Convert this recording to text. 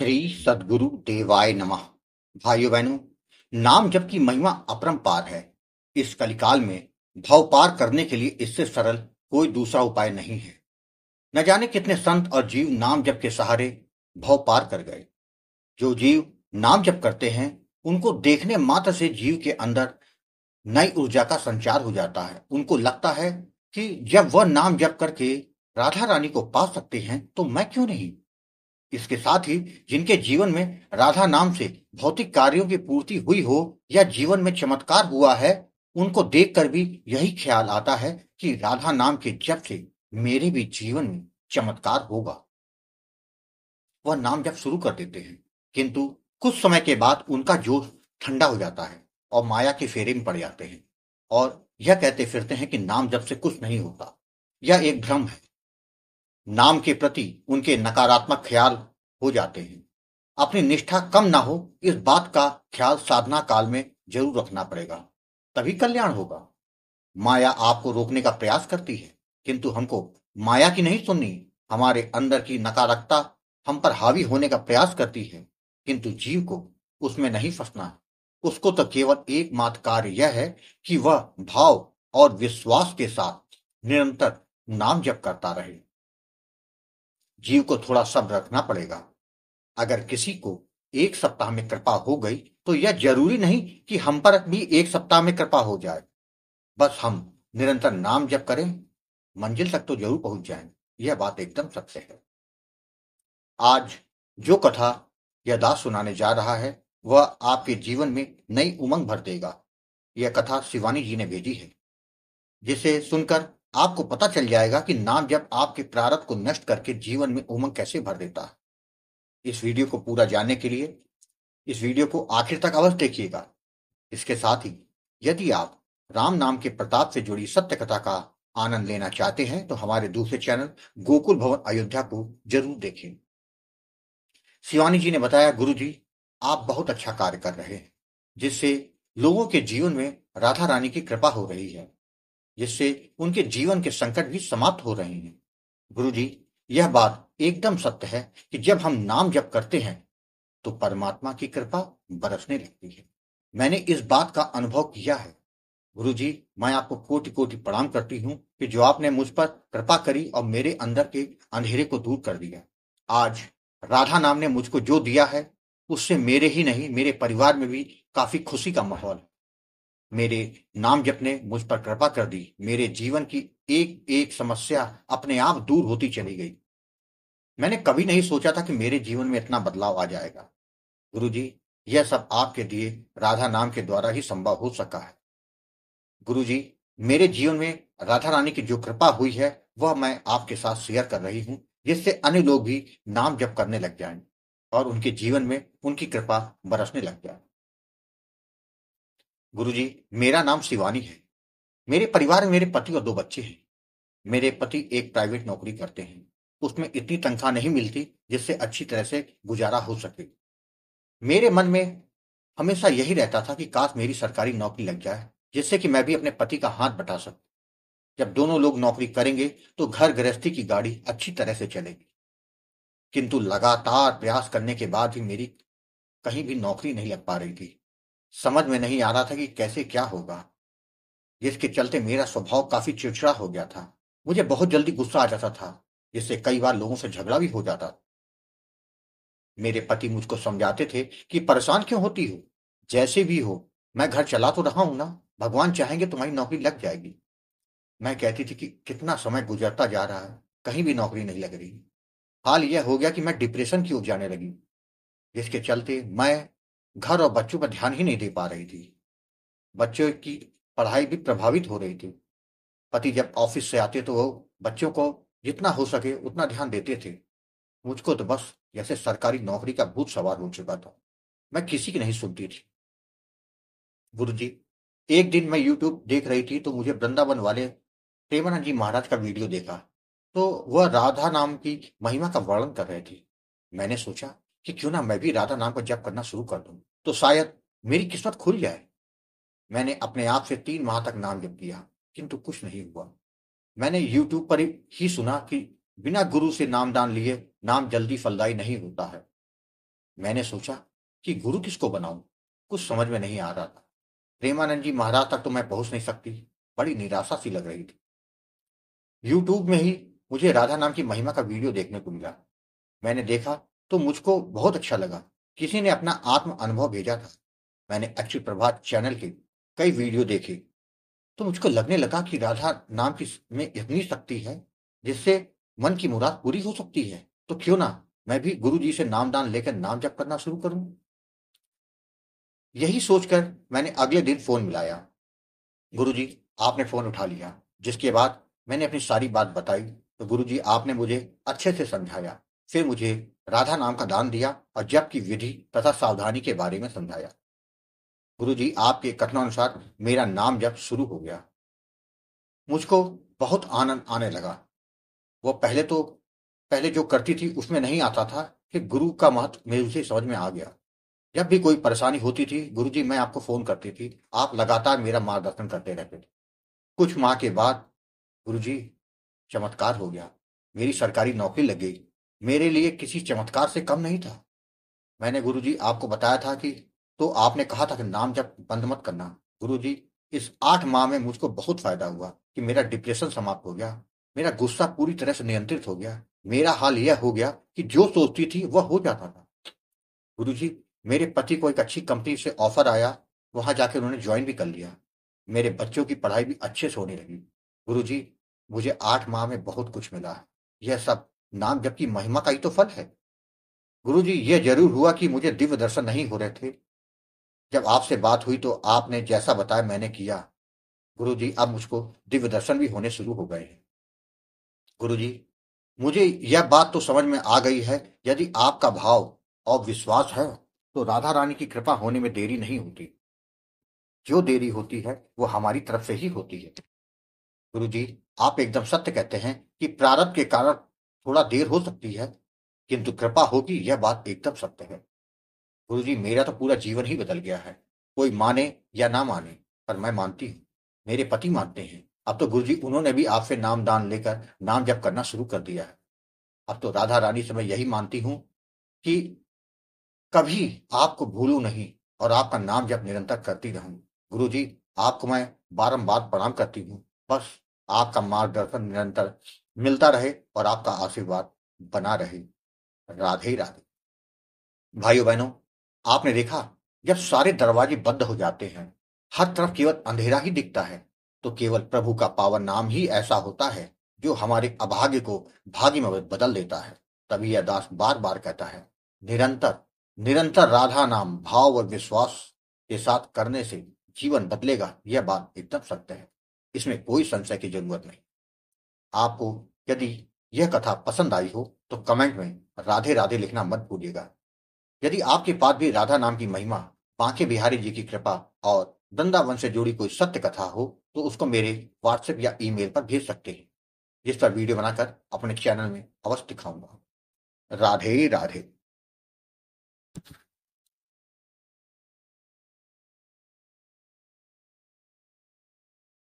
श्री सदगुरु देवाय नमः भाइयों बहनों नाम जब की महिमा अपरंपार है इस कलिकाल में भव पार करने के लिए इससे सरल कोई दूसरा उपाय नहीं है न जाने कितने संत और जीव नाम जप के सहारे भव पार कर गए जो जीव नाम जप करते हैं उनको देखने मात्र से जीव के अंदर नई ऊर्जा का संचार हो जाता है उनको लगता है कि जब वह नाम जप करके राधा रानी को पा सकते हैं तो मैं क्यों नहीं इसके साथ ही जिनके जीवन में राधा नाम से भौतिक कार्यों की पूर्ति हुई हो या जीवन में चमत्कार हुआ है उनको देखकर भी यही ख्याल आता है कि राधा नाम के जब से मेरे भी जीवन में चमत्कार होगा वह नाम जब शुरू कर देते हैं किंतु कुछ समय के बाद उनका जोश ठंडा हो जाता है और माया के फेरे में पड़ जाते हैं और यह कहते फिरते हैं कि नाम जब से कुछ नहीं होता यह एक भ्रम है नाम के प्रति उनके नकारात्मक ख्याल हो जाते हैं अपनी निष्ठा कम ना हो इस बात का ख्याल साधना काल में जरूर रखना पड़ेगा तभी कल्याण होगा माया आपको रोकने का प्रयास करती है किंतु हमको माया की नहीं सुननी हमारे अंदर की नकारकता हम पर हावी होने का प्रयास करती है किंतु जीव को उसमें नहीं फंसना उसको तो केवल एकमात्र कार्य यह है कि वह भाव और विश्वास के साथ निरंतर नाम जप करता रहे जीव को थोड़ा सब रखना पड़ेगा अगर किसी को एक सप्ताह में कृपा हो गई तो यह जरूरी नहीं कि हम पर भी एक सप्ताह में कृपा हो जाए बस हम निरंतर नाम जप करें मंजिल तक तो जरूर पहुंच जाएंगे यह बात एकदम सत्य है आज जो कथा यह दास सुनाने जा रहा है वह आपके जीवन में नई उमंग भर देगा यह कथा शिवानी जी ने भेजी है जिसे सुनकर आपको पता चल जाएगा कि नाम जब आपके प्रारत को नष्ट करके जीवन में उमंग कैसे भर देता है इस वीडियो को पूरा जानने के लिए इस वीडियो को आखिर तक अवश्य देखिएगा इसके साथ ही यदि आप राम नाम के प्रताप से जुड़ी सत्य कथा का आनंद लेना चाहते हैं तो हमारे दूसरे चैनल गोकुल भवन अयोध्या को जरूर देखें शिवानी जी ने बताया गुरु जी आप बहुत अच्छा कार्य कर रहे हैं जिससे लोगों के जीवन में राधा रानी की कृपा हो रही है जिससे उनके जीवन के संकट भी समाप्त हो रहे हैं गुरु जी यह बात एकदम सत्य है कि जब हम नाम जप करते हैं तो परमात्मा की कृपा बरसने लगती है मैंने इस बात का अनुभव किया है गुरु जी मैं आपको कोटि कोटि प्रणाम करती हूँ कि जो आपने मुझ पर कृपा करी और मेरे अंदर के अंधेरे को दूर कर दिया आज राधा नाम ने मुझको जो दिया है उससे मेरे ही नहीं मेरे परिवार में भी काफी खुशी का माहौल है मेरे नाम जप ने मुझ पर कृपा कर दी मेरे जीवन की एक एक समस्या अपने आप दूर होती चली गई मैंने कभी नहीं सोचा था कि मेरे जीवन में इतना बदलाव आ जाएगा गुरु जी यह सब आपके दिए राधा नाम के द्वारा ही संभव हो सका है गुरु जी मेरे जीवन में राधा रानी की जो कृपा हुई है वह मैं आपके साथ शेयर कर रही हूं जिससे अन्य लोग भी नाम जप करने लग जाएं और उनके जीवन में उनकी कृपा बरसने लग जाए गुरुजी मेरा नाम शिवानी है मेरे परिवार में मेरे पति और दो बच्चे हैं मेरे पति एक प्राइवेट नौकरी करते हैं उसमें इतनी तनख्वाह नहीं मिलती जिससे अच्छी तरह से गुजारा हो सके मेरे मन में हमेशा यही रहता था कि काश मेरी सरकारी नौकरी लग जाए जिससे कि मैं भी अपने पति का हाथ बटा सकूं जब दोनों लोग नौकरी करेंगे तो घर गृहस्थी की गाड़ी अच्छी तरह से चलेगी किंतु लगातार प्रयास करने के बाद भी मेरी कहीं भी नौकरी नहीं लग पा रही थी समझ में नहीं आ रहा था कि कैसे क्या होगा जिसके चलते मेरा स्वभाव काफी चिड़चिड़ा हो गया था मुझे बहुत जल्दी गुस्सा आ जाता था जिससे कई बार लोगों से झगड़ा भी हो जाता मेरे पति मुझको समझाते थे कि परेशान क्यों होती हो जैसे भी हो मैं घर चला तो रहा हूं ना भगवान चाहेंगे तुम्हारी नौकरी लग जाएगी मैं कहती थी कि कितना समय गुजरता जा रहा है कहीं भी नौकरी नहीं लग रही हाल यह हो गया कि मैं डिप्रेशन की ओर जाने लगी जिसके चलते मैं घर और बच्चों पर ध्यान ही नहीं दे पा रही थी बच्चों की पढ़ाई भी प्रभावित हो रही थी पति जब ऑफिस से आते तो वो बच्चों को जितना हो सके उतना ध्यान देते थे मुझको तो बस जैसे सरकारी नौकरी का भूत सवार हो चुका था मैं किसी की नहीं सुनती थी गुरु जी एक दिन मैं यूट्यूब देख रही थी तो मुझे वृंदावन वाले प्रेमानंद जी महाराज का वीडियो देखा तो वह राधा नाम की महिमा का वर्णन कर रहे थे मैंने सोचा कि क्यों ना मैं भी राधा नाम का जप करना शुरू कर दूं तो शायद मेरी किस्मत खुल जाए मैंने अपने आप से तीन माह तक नाम जप किया किंतु कुछ नहीं हुआ मैंने यूट्यूब पर ही सुना कि बिना गुरु से नाम दान लिए नाम जल्दी फलदायी नहीं होता है मैंने सोचा कि गुरु किसको बनाऊं कुछ समझ में नहीं आ रहा था प्रेमानंद जी महाराज तक तो मैं पहुंच नहीं सकती बड़ी निराशा सी लग रही थी यूट्यूब में ही मुझे राधा नाम की महिमा का वीडियो देखने को मिला मैंने देखा तो मुझको बहुत अच्छा लगा किसी ने अपना आत्म अनुभव भेजा था मैंने अच्छी प्रभात चैनल के कई वीडियो देखे तो मुझको लगने लगा कि राधा नाम की में इतनी शक्ति है जिससे मन की मुराद पूरी हो सकती है तो क्यों ना मैं भी गुरु जी से नाम दान लेकर नाम जप करना शुरू करूं यही सोचकर मैंने अगले दिन फोन मिलाया गुरु जी आपने फोन उठा लिया जिसके बाद मैंने अपनी सारी बात बताई तो गुरु जी आपने मुझे अच्छे से समझाया फिर मुझे राधा नाम का दान दिया और जप की विधि तथा सावधानी के बारे में समझाया गुरु जी आपके कथनानुसार मेरा नाम जप शुरू हो गया मुझको बहुत आनंद आने लगा वो पहले तो पहले जो करती थी उसमें नहीं आता था कि गुरु का महत्व मेरे उसे समझ में आ गया जब भी कोई परेशानी होती थी गुरु जी मैं आपको फोन करती थी आप लगातार मेरा मार्गदर्शन करते रहते थे कुछ माह के बाद गुरु जी चमत्कार हो गया मेरी सरकारी नौकरी लग गई मेरे लिए किसी चमत्कार से कम नहीं था मैंने गुरुजी आपको बताया था कि तो आपने कहा था कि नाम जब बंद मत करना गुरुजी इस आठ माह में मुझको बहुत फायदा हुआ कि मेरा डिप्रेशन समाप्त हो गया मेरा गुस्सा पूरी तरह से नियंत्रित हो गया मेरा हाल यह हो गया कि जो सोचती थी वह हो जाता था गुरु मेरे पति को एक अच्छी कंपनी से ऑफर आया वहां जाके उन्होंने ज्वाइन भी कर लिया मेरे बच्चों की पढ़ाई भी अच्छे से होने लगी गुरुजी मुझे आठ माह में बहुत कुछ मिला यह सब नाम जबकि महिमा का ही तो फल है गुरु जी यह जरूर हुआ कि मुझे दिव्य दर्शन नहीं हो रहे थे जब आपसे बात हुई तो आपने जैसा बताया मैंने किया गुरु जी अब मुझको दिव्य दर्शन भी होने शुरू हो गए हैं गुरु जी मुझे यह बात तो समझ में आ गई है यदि आपका भाव और विश्वास है तो राधा रानी की कृपा होने में देरी नहीं होती जो देरी होती है वो हमारी तरफ से ही होती है गुरु जी आप एकदम सत्य कहते हैं कि प्रारब्ध के कारण थोड़ा देर हो सकती है किंतु कृपा होगी यह बात एकदम सत्य है गुरु जी मेरा तो पूरा जीवन ही बदल गया है कोई माने या ना माने पर मैं मानती हूँ मेरे पति मानते हैं अब तो गुरु जी उन्होंने भी आपसे नाम दान लेकर नाम जप करना शुरू कर दिया है अब तो राधा रानी से मैं यही मानती हूँ कि कभी आपको भूलू नहीं और आपका नाम जब निरंतर करती रहूं गुरु जी आपको मैं बारम्बार प्रणाम करती हूँ बस आपका मार्गदर्शन निरंतर मिलता रहे और आपका आशीर्वाद बना रहे राधे राधे भाइयों बहनों आपने देखा जब सारे दरवाजे बंद हो जाते हैं हर तरफ केवल अंधेरा ही दिखता है तो केवल प्रभु का पावन नाम ही ऐसा होता है जो हमारे अभाग्य को भाग्य में बदल देता है तभी यह दास बार बार कहता है निरंतर निरंतर राधा नाम भाव और विश्वास के साथ करने से जीवन बदलेगा यह बात एकदम सत्य है इसमें कोई संशय की जरूरत नहीं आपको यदि यह कथा पसंद आई हो तो कमेंट में राधे राधे लिखना मत भूलिएगा यदि आपके पास भी राधा नाम की महिमा बांके बिहारी जी की कृपा और दंदावन से जुड़ी कोई सत्य कथा हो तो उसको मेरे व्हाट्सएप या ईमेल पर भेज सकते हैं जिस पर वीडियो बनाकर अपने चैनल में अवश्य दिखाऊंगा राधे राधे